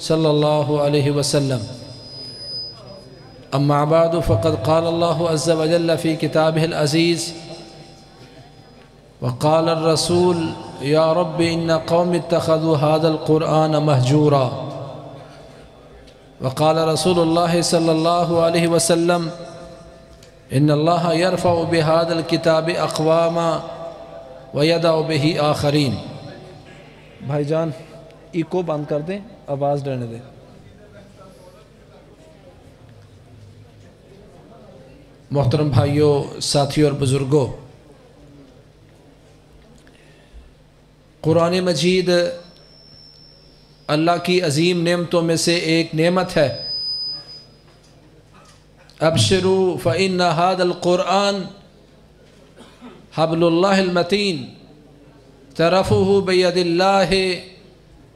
صلى الله عليه وسلم أما بعد فقد قال الله عز وجل في كتابه العزيز وقال الرسول يا رب إن قوم اتخذوا هذا القرآن مهجورا وقال رسول الله صلى الله عليه وسلم إن الله يرفع بهذا الكتاب أقواما ويدع به آخرين بھائی جان ایکو بند کر دیں आवाज़ डालने दे मोहतरम भाइयों साथियों और बुज़ुर्गों कुरान मजीद अल्लाह की अजीम नेमतों में से एक नेमत है अबशरू फ़िन नहादुरआन हबलमतिन तरफ़ बैदिल्ला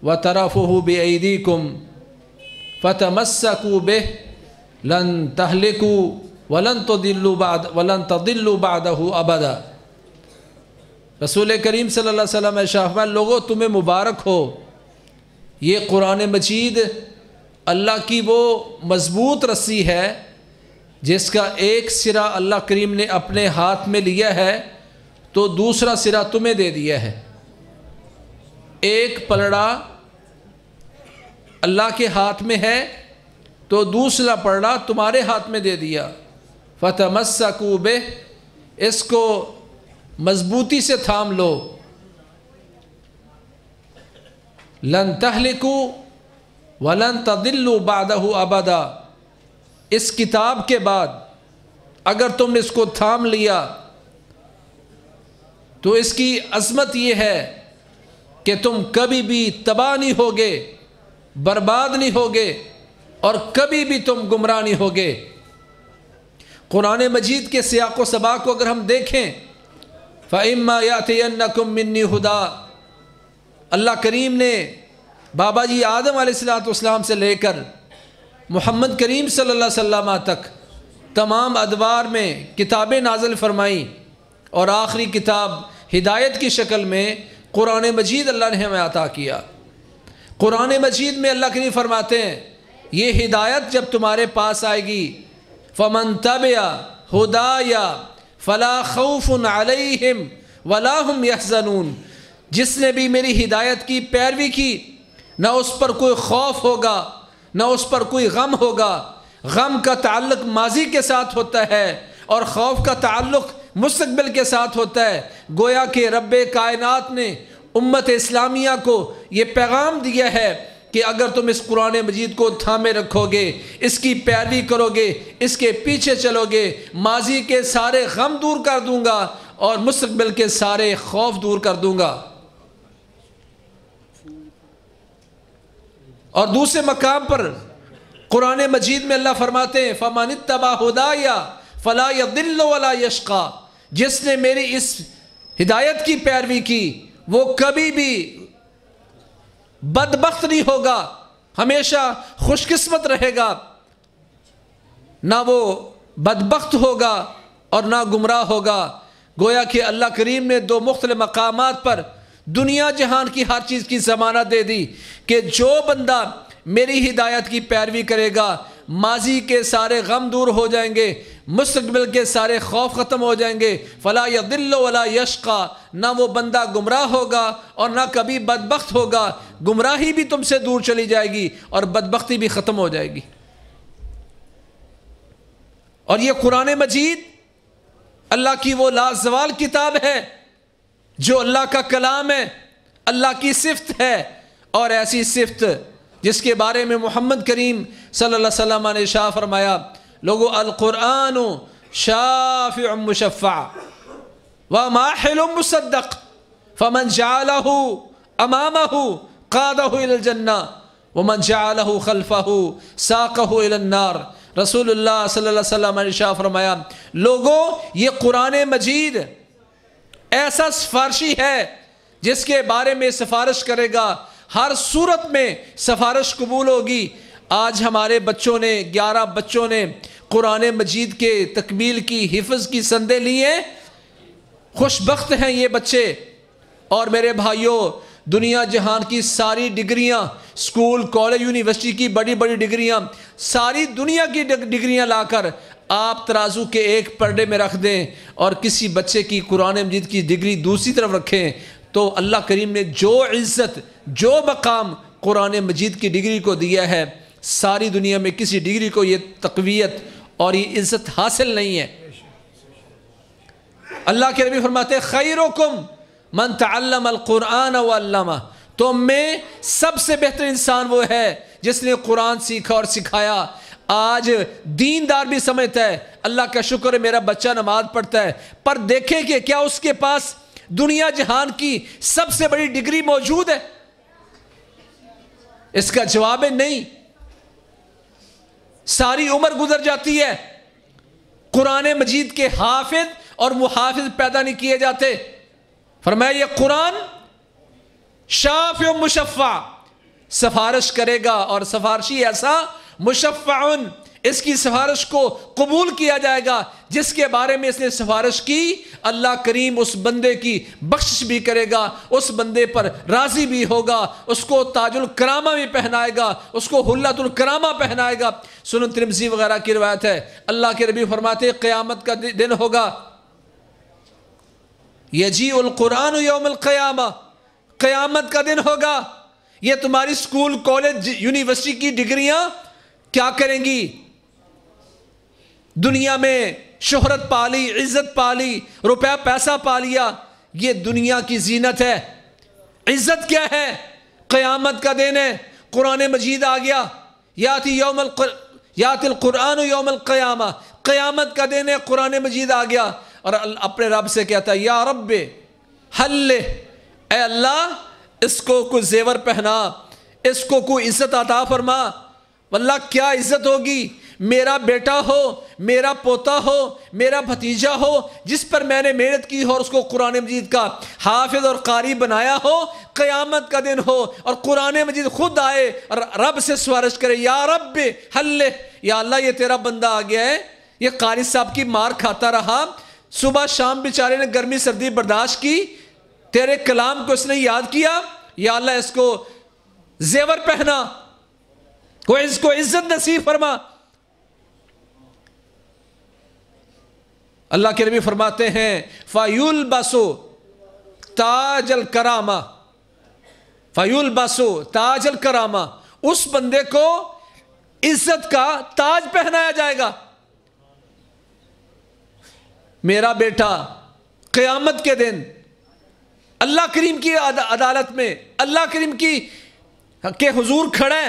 व तरफ़ बेदी कुम फ़तमस्कू बे लन तहलिकू वलन तो दिल्लू बाद वलन तदिल्लू बाद अबदा रसूल करीम सल्लल्लाहु अलैहि वसल्लम शाहमा लोगों तुम्हें मुबारक हो ये कुरान मजीद अल्लाह की वो मज़बूत रस्सी है जिसका एक सिरा अल्लाह करीम ने अपने हाथ में लिया है तो दूसरा सिरा तुम्हें दे दिया है एक पलड़ा अल्लाह के हाथ में है तो दूसरा पड़ा तुम्हारे हाथ में दे दिया फ़तमस्कूबे इसको मजबूती से थाम लो लन तहलिकू वलन तदिल्लु बादहु अबदा इस किताब के बाद अगर तुम इसको थाम लिया तो इसकी अजमत यह है कि तुम कभी भी तबाह नहीं होगे बर्बाद नहीं होगे और कभी भी तुम गुमराह नहीं होगे कुरान मजीद के सियाको सबा को अगर हम देखें फ़ाइम्मा यातम मिन्नी हुदा अल्लाह करीम ने बाबा जी आदम आसलाम से लेकर मोहम्मद करीम सल्ला वसम तक तमाम अदवार में किताबें नाजल फरमाई और आखिरी किताब हिदायत की शक्ल में कुरान मजीद अल्लाह ने हमें अता किया कुरान मजीद में अल्लाह करीम फरमाते हैं ये हिदायत जब तुम्हारे पास आएगी फमन हदा हदाया फ़ला खौफ़ अलहम वलाहम यहजनून जिसने भी मेरी हिदायत की पैरवी की ना उस पर कोई खौफ होगा ना उस पर कोई गम होगा गम का ताल्लुक माजी के साथ होता है और खौफ का ताल्लुक मुस्तबिल के साथ होता है गोया के रब कायनात ने उम्मत इस्लामिया को ये पैगाम दिया है कि अगर तुम इस कुरान मजीद को थामे रखोगे इसकी पैरवी करोगे इसके पीछे चलोगे माजी के सारे गम दूर कर दूंगा और मुस्तबिल के सारे खौफ दूर कर दूंगा और दूसरे मकाम पर कुरान मजीद में अल्लाह फरमाते हैं फमान तबाह फ़ला दिल्ल वाला यशका जिसने मेरी इस हिदायत की पैरवी की वो कभी भी बदबख्त नहीं होगा हमेशा खुशकिस्मत रहेगा ना वो बदबख्त होगा और ना गुमराह होगा गोया कि अल्लाह करीम ने दो मुख्त मकाम पर दुनिया जहान की हर चीज़ की जमानत दे दी कि जो बंदा मेरी हिदायत की पैरवी करेगा माजी के सारे गम दूर हो जाएंगे मुस्तबिल के सारे खौफ ख़त्म हो जाएंगे फ़ला या दिल्ल वला यश का ना वो बंदा गुमराह होगा और ना कभी बदबख्त होगा गुमराही भी तुमसे दूर चली जाएगी और बदबख्ती भी ख़त्म हो जाएगी और ये कुरान मजीद अल्लाह की वो लाजवाल किताब है जो अल्लाह का कलाम है अल्लाह की सिफत है और ऐसी सिफत जिसके बारे में मोहम्मद करीम सल्ला वसम ने शाह फरमाया लोगो अलकुरान शाफ़ मुशफ़ा व माहिल मुसद्दक फमन जालह अमामह कादहजन्ना वमन जालह खलफ़ह साकह इलन्नार रसूलुल्लाह सल्लल्लाहु अलैहि वसल्लम शाह फरमाया लोगो ये कुरान मजीद ऐसा सिफारशी है जिसके बारे में सिफारिश करेगा हर सूरत में सफारश कबूल होगी आज हमारे बच्चों ने ग्यारह बच्चों ने कुरान मजीद के तकमील की हिफज की संदेह ली है खुशबख्त हैं ये बच्चे और मेरे भाइयों दुनिया जहान की सारी डिग्रियां स्कूल कॉलेज यूनिवर्सिटी की बड़ी बड़ी डिग्रियां सारी दुनिया की डिग्रियां लाकर आप तराजू के एक पर्दे में रख दें और किसी बच्चे की कुरान मजीद की डिग्री दूसरी तरफ रखें तो अल्लाह करीम ने जो इज़्ज़त जो मकाम कुरान मजीद की डिग्री को दिया है सारी दुनिया में किसी डिग्री को ये तकवीत और ये इज़्ज़त हासिल नहीं है अल्लाह के रबी फरमाते खैरकुम मन तल्लमकुरान वामा तो मैं सबसे बेहतर इंसान वो है जिसने कुरान सीखा और सिखाया आज दीनदार भी समझता है अल्लाह का शुक्र है मेरा बच्चा नमाज पढ़ता है पर देखें कि क्या उसके पास दुनिया जहान की सबसे बड़ी डिग्री मौजूद है इसका जवाब है नहीं सारी उम्र गुजर जाती है कुरान मजीद के हाफिज और मुहाफिज पैदा नहीं किए जाते फरमाया ये कुरान शाफ मुशफ़ा सिफारिश करेगा और सिफारशी ऐसा मुशफ़ा इसकी सिफारिश को कबूल किया जाएगा जिसके बारे में इसने सिफारिश की अल्लाह करीम उस बंदे की बख्शिश भी करेगा उस बंदे पर राज़ी भी होगा उसको ताजुल करामा भी पहनाएगा उसको हल्लातुल करामा पहनाएगा सुन तिरमजी वगैरह की रवायत है अल्लाह के रबी फरमाते क़यामत का दिन होगा यजी उलकुरान यौमक़यामा क़यामत का दिन होगा ये तुम्हारी स्कूल कॉलेज यूनिवर्सिटी की डिग्रियां क्या करेंगी दुनिया में शोहरत पा ली इज्जत पा ली रुपया पैसा पा लिया ये दुनिया की जीनत है इज्जत क्या है क़यामत का दिन है कुरान मजीद आ गया या योम या यातिल कुरान योम क़्यामा क्यामत का दिन है कुरान मजीद आ गया और अपने रब से कहता है या रब हल अल्लाह इसको को जेवर पहना इसको कोई इज़्ज़त अता फरमा वल्ला क्या इज़्ज़त होगी मेरा बेटा हो मेरा पोता हो मेरा भतीजा हो जिस पर मैंने मेहनत की हो और उसको कुरान मजीद का हाफिज और कारी बनाया हो क़यामत का दिन हो और कुरान मजीद खुद आए और रब से सिफारिश करे या रब हल्ले या अल्लाह ये तेरा बंदा आ गया है ये कारी साहब की मार खाता रहा सुबह शाम बेचारे ने गर्मी सर्दी बर्दाश्त की तेरे कलाम को इसने याद किया या अल्लाह इसको जेवर पहना को इसको इज्जत नसीब फरमा अल्लाह के नबी फरमाते हैं फ़ायुल बासो ताजल करामा फ़ायुल बासो ताजल करामा उस बंदे को इज्जत का ताज पहनाया जाएगा मेरा बेटा क़यामत के दिन अल्लाह करीम की अदालत में अल्लाह करीम की के हजूर खड़े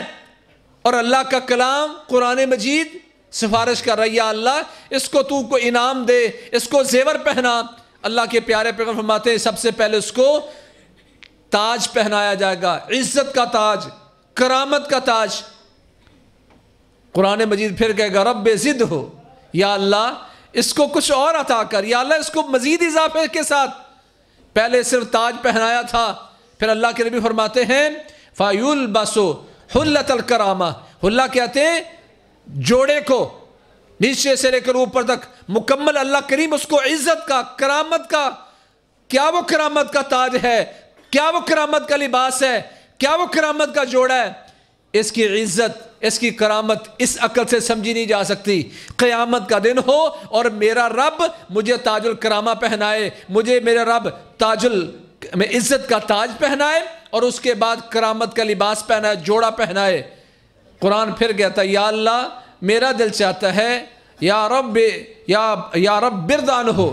और अल्लाह का कलाम कुरान मजीद सिफारिश कर रही है अल्लाह इसको तू को इनाम दे इसको जेवर पहना अल्लाह के प्यारे पैगम फरमाते हैं सबसे पहले उसको ताज पहनाया जाएगा इज्जत का ताज करामत का ताज कुरान मजीद फिर कहेगा रब जिद हो या अल्लाह इसको कुछ और अता कर या अल्लाह इसको मजीद इजाफे के साथ पहले सिर्फ ताज पहनाया था फिर अल्लाह के नबी फरमाते हैं फायुल बसो तल करामा हल्ला कहते हैं जोड़े को नीचे से लेकर ऊपर तक मुकम्मल अल्लाह करीम उसको इज्जत का करामत का क्या वो करामत का ताज है क्या वो करामत का लिबास है क्या वो करामत का जोड़ा है इसकी इज्जत इसकी करामत इस अकल से समझी नहीं जा सकती क़यामत का दिन हो और मेरा रब मुझे ताजुल करामा पहनाए मुझे मेरा रब ताजुल इज्जत का ताज पहनाए और उसके बाद करामत का लिबास पहनाए जोड़ा पहनाए कुरान फिर गया था या अल्लाह मेरा दिल चाहता है या रब या या रब बिरदान हो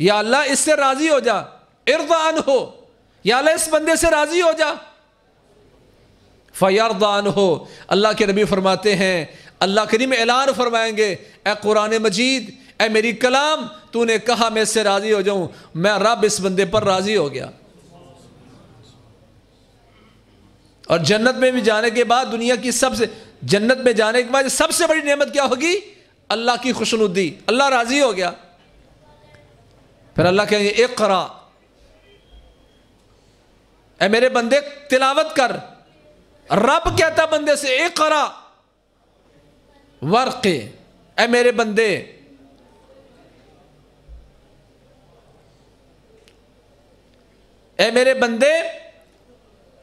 या अल्लाह इससे राज़ी हो जा इरदान हो या अल्लाह इस बंदे से राज़ी हो जा फ़यारदान हो अल्लाह के नबी फरमाते हैं अल्लाह करीम ऐलान फरमाएंगे ए कुरान मजीद ए मेरी कलाम तूने कहा मैं इससे राज़ी हो जाऊं मैं रब इस बंदे पर राज़ी हो गया और जन्नत में भी जाने के बाद दुनिया की सबसे जन्नत में जाने के बाद सबसे बड़ी नेमत क्या होगी अल्लाह की खुशनुद्दी अल्लाह राज़ी हो गया फिर अल्लाह कहेंगे एक करा ए मेरे बंदे तिलावत कर रब कहता बंदे से एक करा वर्क ए मेरे बंदे ए मेरे बंदे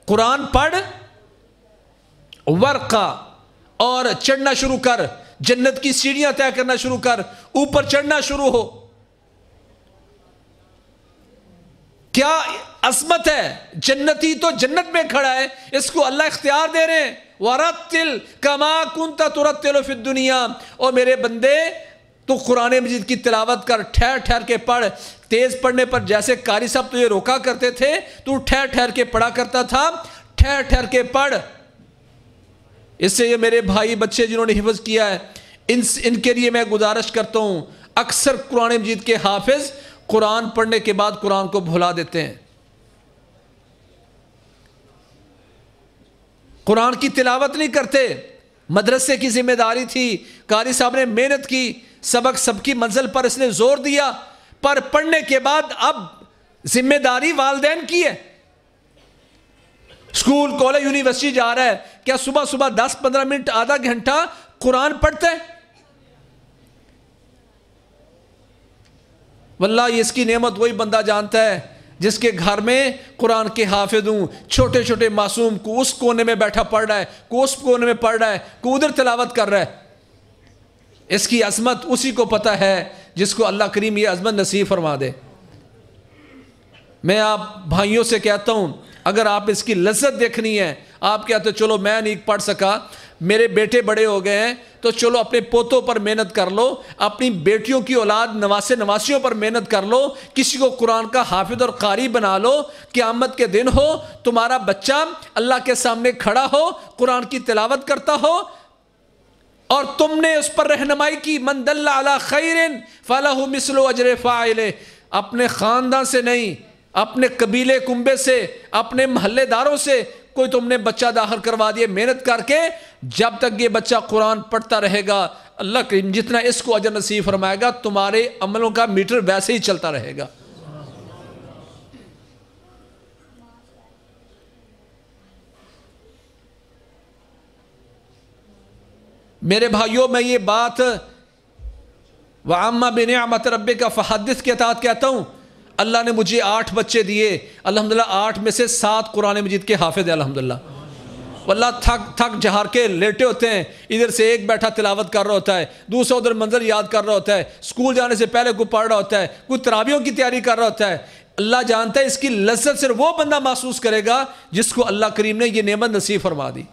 कुरान पढ़ वर्का और चढ़ना शुरू कर जन्नत की सीढ़ियां तय करना शुरू कर ऊपर चढ़ना शुरू हो क्या असमत है जन्नती तो जन्नत में खड़ा है इसको अल्लाह इख्तियार दे रहे हैं तिल कमा कुंता तिलो फिर दुनिया और मेरे बंदे तो कुरान मजिद की तिलावत कर ठहर ठहर के पढ़ तेज पढ़ने पर जैसे कारी साहब तुझे रोका करते थे तू ठहर ठहर के पढ़ा करता था ठहर ठहर के पढ़ इससे ये मेरे भाई बच्चे जिन्होंने हिफज किया है इन इनके लिए मैं गुजारिश करता हूं अक्सर कुरान मजीद के हाफिज कुरान पढ़ने के बाद कुरान को भुला देते हैं कुरान की तिलावत नहीं करते मदरसे की जिम्मेदारी थी कारी साहब ने मेहनत की सबक सबकी मंजिल पर इसने जोर दिया पर पढ़ने के बाद अब जिम्मेदारी वालदेन की है स्कूल कॉलेज यूनिवर्सिटी जा रहा है क्या सुबह सुबह दस पंद्रह मिनट आधा घंटा कुरान पढ़ते हैं वल्ला इसकी नेमत वही बंदा जानता है जिसके घर में कुरान के हाफिज हूं छोटे छोटे मासूम को उस कोने में बैठा पढ़ रहा है को उस कोने में पढ़ रहा है को उधर तिलावत कर रहा है इसकी असमत उसी को पता है जिसको अल्लाह करीम ये अजमत नसीब फरमा दे मैं आप भाइयों से कहता हूँ अगर आप इसकी लज्जत देखनी है आप कहते हो चलो मैं नहीं पढ़ सका मेरे बेटे बड़े हो गए हैं तो चलो अपने पोतों पर मेहनत कर लो अपनी बेटियों की औलाद नवासे नवासियों पर मेहनत कर लो किसी को कुरान का हाफिज और कारी बना लो आमद के दिन हो तुम्हारा बच्चा अल्लाह के सामने खड़ा हो कुरान की तिलावत करता हो और तुमने उस पर रहनमाई की मंदल्ला अला खैरन मिसलो अजर फ़ाइले अपने ख़ानदान से नहीं अपने कबीले कुंबे से अपने महल्लेदारों से कोई तुमने बच्चा दाखिल करवा दिया मेहनत करके जब तक ये बच्चा कुरान पढ़ता रहेगा अल्लाह जितना इसको अजर नसीब फरमाएगा तुम्हारे अमलों का मीटर वैसे ही चलता रहेगा मेरे भाइयों मैं ये बात वामा बिन आमत रब का फहदस के तहत कहता हूँ अल्लाह ने मुझे आठ बच्चे दिए अलहमदिल्ला आठ में से सात कुरान मजीद के हाफिज है अलहमदिल्ला वल्ला थक थक जहार के लेटे होते हैं इधर से एक बैठा तिलावत कर रहा होता है दूसरा उधर मंजर याद कर रहा होता है स्कूल जाने से पहले को पढ़ रहा होता है कोई तराबियों की तैयारी कर रहा होता है अल्लाह जानता है इसकी लज्जत सिर्फ वो बंदा महसूस करेगा जिसको अल्लाह करीम ने यह नियमत नसीब फरमा दी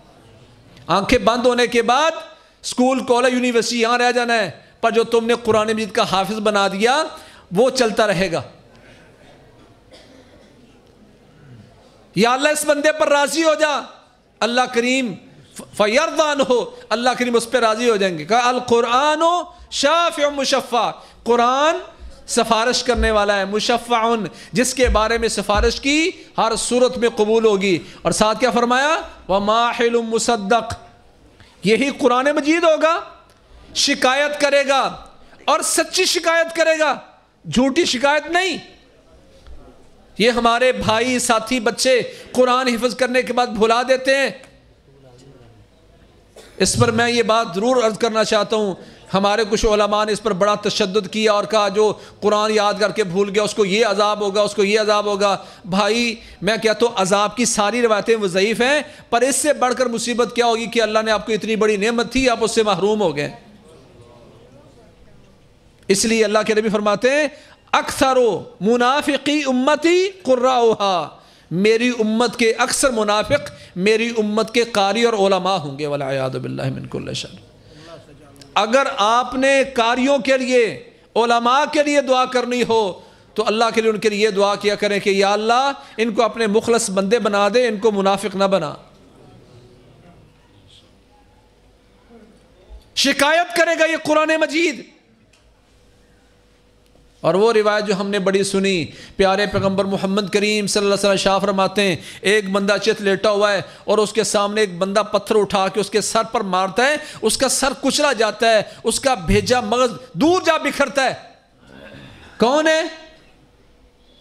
आंखें बंद होने के बाद स्कूल कॉलेज यूनिवर्सिटी यहाँ रह जाना है पर जो तुमने कुरान मजीद का हाफिज बना दिया वो चलता रहेगा या अल्लाह इस बंदे पर राजी हो जा अल्लाह करीम फयरदान हो अल्लाह करीम उस पर राजी हो जाएंगे कहा अल कुरान शाफ मुशफ़ा कुरान सिफारिश करने वाला है मुशफ़ा जिसके बारे में सिफारिश की हर सूरत में कबूल होगी और साथ क्या फरमाया वह माहिल मुसद्दक़ यही कुरान मजीद होगा शिकायत करेगा और सच्ची शिकायत करेगा झूठी शिकायत नहीं ये हमारे भाई साथी बच्चे कुरान हिफज करने के बाद भुला देते हैं इस पर मैं ये बात ज़रूर अर्ज करना चाहता हूं हमारे कुछ ओलमा ने इस पर बड़ा तशद किया और कहा जो कुरान याद करके भूल गया उसको ये अजाब होगा उसको ये अजाब होगा भाई मैं कहता हूँ तो अजाब की सारी रवायतें वज़ीफ़ हैं पर इससे बढ़कर मुसीबत क्या होगी कि अल्लाह ने आपको इतनी बड़ी नमत थी आप उससे महरूम हो गए इसलिए अल्लाह के नबी फरमाते हैं अक्सर मुनाफिकी उम्मती कुर्रा मेरी उम्मत के अक्सर मुनाफिक मेरी उम्मत के कारी और ओलमा होंगे वाला याद बिल्ला मिनकुल्ला अगर आपने कार्यों के लिए ओलमा के लिए दुआ करनी हो तो अल्लाह के लिए उनके लिए दुआ किया करें कि या अल्लाह इनको अपने मुखलस बंदे बना दे इनको मुनाफिक ना बना शिकायत करेगा ये कुरान मजीद और वो रिवायत जो हमने बड़ी सुनी प्यारे पैगंबर मोहम्मद करीम सल्लल्लाहु अलैहि वसल्लम फरमाते हैं एक बंदा चित लेटा हुआ है और उसके सामने एक बंदा पत्थर उठा के उसके सर पर मारता है उसका सर कुचला जाता है उसका भेजा मगज दूर जा बिखरता है कौन है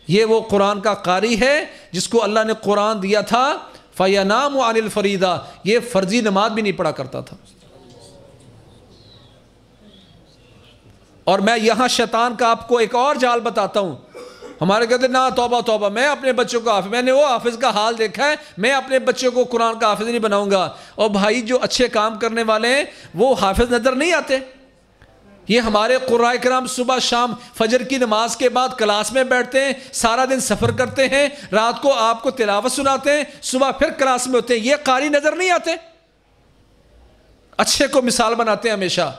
ये वो कुरान का कारी है जिसको अल्लाह ने कुरान दिया था नाम अनिल फरीदा ये फ़र्जी नमाज भी नहीं पढ़ा करता था और मैं यहां शैतान का आपको एक और जाल बताता हूं हमारे कहते ना तोबा तोबा मैं अपने बच्चों का हाफिज मैंने वो हाफिज का हाल देखा है मैं अपने बच्चों को कुरान का हाफिज नहीं बनाऊंगा और भाई जो अच्छे काम करने वाले हैं वो हाफिज नज़र नहीं आते ये हमारे कुर्रा कराम सुबह शाम फजर की नमाज के बाद क्लास में बैठते हैं सारा दिन सफ़र करते हैं रात को आपको तिलावत सुनाते हैं सुबह फिर क्लास में होते हैं ये कारी नज़र नहीं आते अच्छे को मिसाल बनाते हैं हमेशा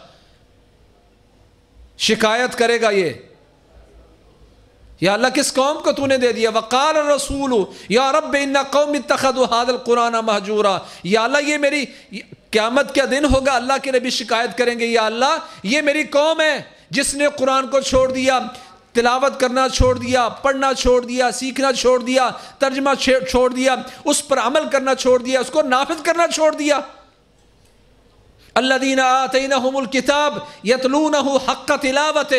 शिकायत करेगा ये या अल्लाह किस कौम को तूने दे दिया वक़ाल रसूल या रब इन्ना कौम तखद हादल कुराना महजूरा या अल्लाह ये मेरी क्यामत क्या दिन होगा अल्लाह के नबी शिकायत करेंगे या अल्लाह ये मेरी कौम है जिसने कुरान को छोड़ दिया तिलावत करना छोड़ दिया पढ़ना छोड़ दिया सीखना छोड़ दिया तर्जमा छोड़ दिया उस पर अमल करना छोड़ दिया उसको नाफिज करना छोड़ दिया अल्लादीन आतन हमल किताब यतलून हक तिलावत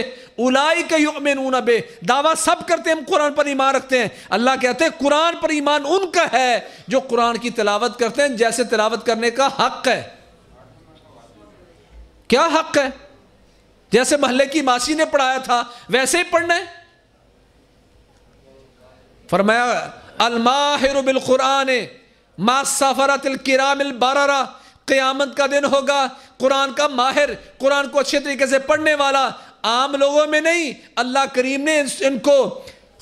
उलाई के युमिन बे दावा सब करते हैं हम कुरान पर ईमान रखते हैं अल्लाह कहते हैं कुरान पर ईमान उनका है जो कुरान की तिलावत करते हैं जैसे तिलावत करने का हक है क्या हक है जैसे महल्ले की मासी ने पढ़ाया था वैसे ही पढ़ना है फरमाया अलमाहिर बिल कुरान मासफरत किराम बाररा क़यामत का दिन होगा कुरान का माहिर कुरान को अच्छे तरीके से पढ़ने वाला आम लोगों में नहीं अल्लाह करीम ने इनको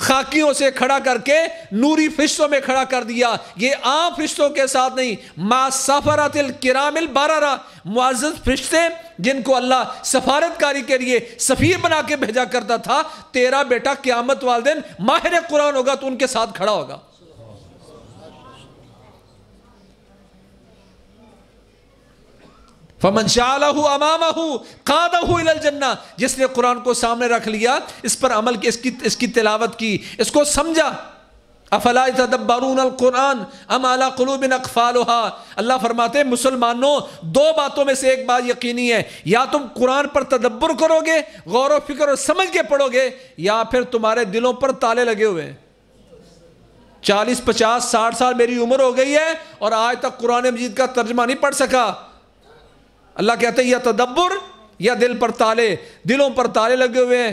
खाकियों से खड़ा करके नूरी फिश्तों में खड़ा कर दिया ये आम फिश्तों के साथ नहीं मा सफरातिल किरामिल बारारा मुआजत फिश्ते जिनको अल्लाह सफारतकारी के लिए सफ़ीर बना के भेजा करता था तेरा बेटा क्यामत वाले दिन माहिर कुरान होगा तो उनके साथ खड़ा होगा फमन शाहू अमामू कादन्ना जिसने कुरान को सामने रख लिया इस पर अमल की इसकी इसकी तिलावत की इसको समझा अफला तदब्बारून अम अला कलूबिन अकफालहा अल्लाह फरमाते मुसलमानों दो बातों में से एक बात यकीनी है या तुम कुरान पर तदब्बर करोगे गौर फिक्र और समझ के पढ़ोगे या फिर तुम्हारे दिलों पर ताले लगे हुए हैं चालीस पचास साठ साल मेरी उम्र हो गई है और आज तक कुरान मजीद का तर्जमा नहीं पढ़ सका अल्लाह कहते हैं यह तदब्बर या दिल पर ताले दिलों पर ताले लगे हुए हैं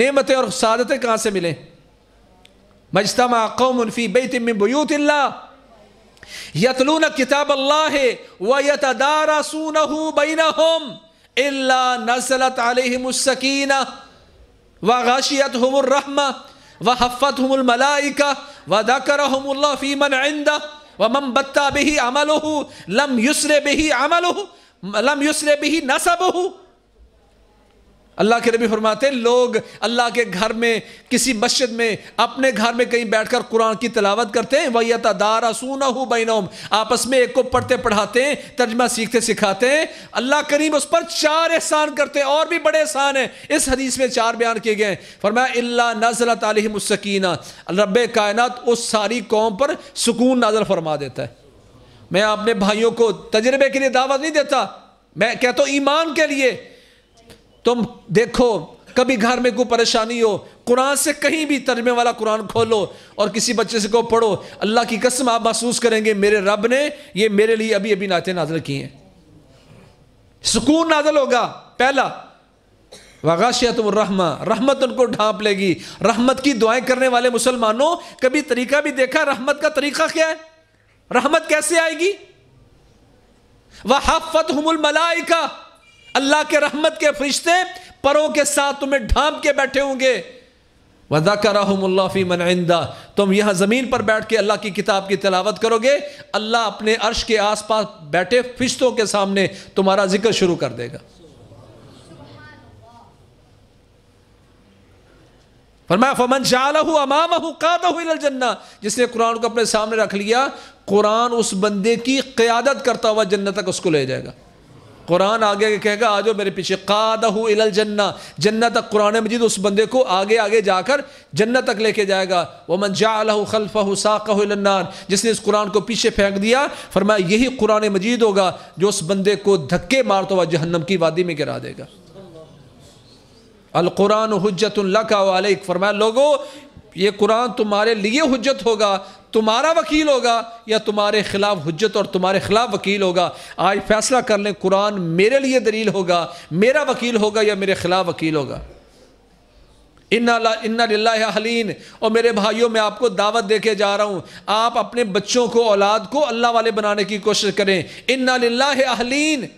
नेमतें और सादतें कहाँ से मिलें मजतमा कौम उनफी बेतमबयूत यतलून किताब अल्लाह व यतदारसून बैन हम इल्ला नसलत अलहमसकीना व गाशियत हमरहम व हफ़त हमलमलाइका व दकर हमल्ला फ़ीमन आइंदा व मम बत्ता बही अमल हो लम युसर बही अमल हो लम युसरे भी न सब अल्लाह के नबी फरमाते लोग अल्लाह के घर में किसी मस्जिद में अपने घर में कहीं बैठकर कुरान की तलावत करते हैं वही तदार सूना हो आपस में एक को पढ़ते पढ़ाते हैं तर्जमा सीखते सिखाते हैं अल्लाह करीम उस पर चार एहसान करते हैं और भी बड़े एहसान हैं इस हदीस में चार बयान किए गए हैं फरमाया नजरत आलमसकीना रब कायनत उस सारी कौम पर सुकून नजर फरमा देता है मैं अपने भाइयों को तजर्बे के लिए दावत नहीं देता मैं कहता हूँ ईमान के लिए तुम देखो कभी घर में कोई परेशानी हो कुरान से कहीं भी तर्जमे वाला कुरान खोलो और किसी बच्चे से को पढ़ो अल्लाह की कसम आप महसूस करेंगे मेरे रब ने ये मेरे लिए अभी अभी नाते नाजल किए हैं सुकून नाजल होगा पहला तुम रहमा रहमत उनको ढांप लेगी रहमत की दुआएं करने वाले मुसलमानों कभी तरीका भी देखा रहमत का तरीका क्या है रहमत कैसे आएगी वह हाफत हमल का अल्लाह के रहमत के फरिश्ते परों के साथ तुम्हें ढांप के बैठे होंगे वदा रहाफी मनाइंदा तुम यहां ज़मीन पर बैठ के अल्लाह की किताब की तलावत करोगे अल्लाह अपने अर्श के आसपास बैठे फिश्तों के सामने तुम्हारा जिक्र शुरू कर देगा फरमाया फमन शाहू अमाम जन्ना जिसने कुरान को अपने सामने रख लिया कुरान उस बंदे की क़्यादत करता हुआ जन्नत तक उसको ले जाएगा कुरान आगे आगे कहेगा आ जाओ मेरे पीछे कादहू इल जन्ना जन्नत तक कुरान मजीद उस बंदे को आगे आगे जाकर जन्नत तक लेके जाएगा वह मनजाहू खलफहू जिसने इस कुरान को पीछे फेंक दिया फरमाया यही कुरान मजीद होगा जो उस बंदे को धक्के मारता हुआ जहन्नम की वादी में गिरा देगा अलकुरान हजत लका वालिक फरमाया लोगो ये कुरान तुम्हारे लिए हजत होगा तुम्हारा वकील होगा या तुम्हारे खिलाफ हजत और तुम्हारे खिलाफ वकील होगा आज फैसला कर लें कुरान मेरे लिए दलील होगा मेरा वकील होगा या मेरे खिलाफ वकील होगा इन्ना इन्ना हलीन और मेरे भाइयों मैं आपको दावत दे के जा रहा हूँ आप अपने बच्चों को औलाद को अल्लाह वाले बनाने की कोशिश करें इन्ना हलीन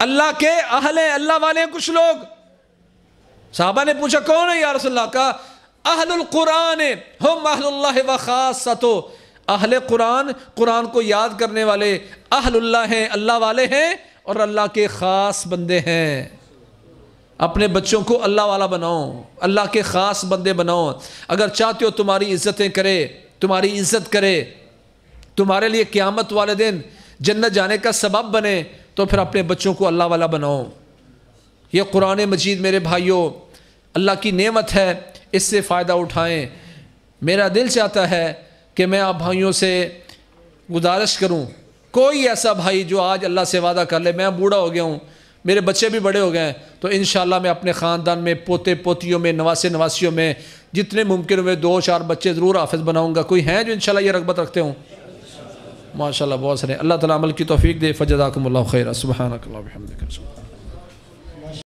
अल्लाह के अहल अल्लाह वाले कुछ लोग साहबा ने पूछा कौन है या का अहल कुरान हम अहल्ला व ख़ास सतो अहल कुरान कुरान को याद करने वाले अहल्ला हैं अल्लाह वाले हैं और अल्लाह के ख़ास बंदे हैं अपने बच्चों को अल्लाह वाला बनाओ अल्लाह के ख़ास बंदे बनाओ अगर चाहते हो तुम्हारी इज्जतें करे तुम्हारी इज्जत करे तुम्हारे लिए क़्यामत वाले दिन जन्नत जाने का सबब बने तो फिर अपने बच्चों को अल्लाह वाला बनाओ ये कुरान मजीद मेरे भाइयों अल्लाह की नेमत है इससे फ़ायदा उठाएं मेरा दिल चाहता है कि मैं आप भाइयों से गुजारिश करूं कोई ऐसा भाई जो आज अल्लाह से वादा कर ले मैं बूढ़ा हो गया हूं मेरे बच्चे भी बड़े हो गए हैं तो इन मैं अपने ख़ानदान में पोते पोतियों में नवासे नवासियों में जितने मुमकिन हुए दो चार बच्चे ज़रूर हाफिज़ बनाऊँगा कोई हैं जो इन ये रगबत रखते हों माशा बहुत सारे अल्लाह ताली की तोफ़ी दे फ़जाकमल खैर सुबह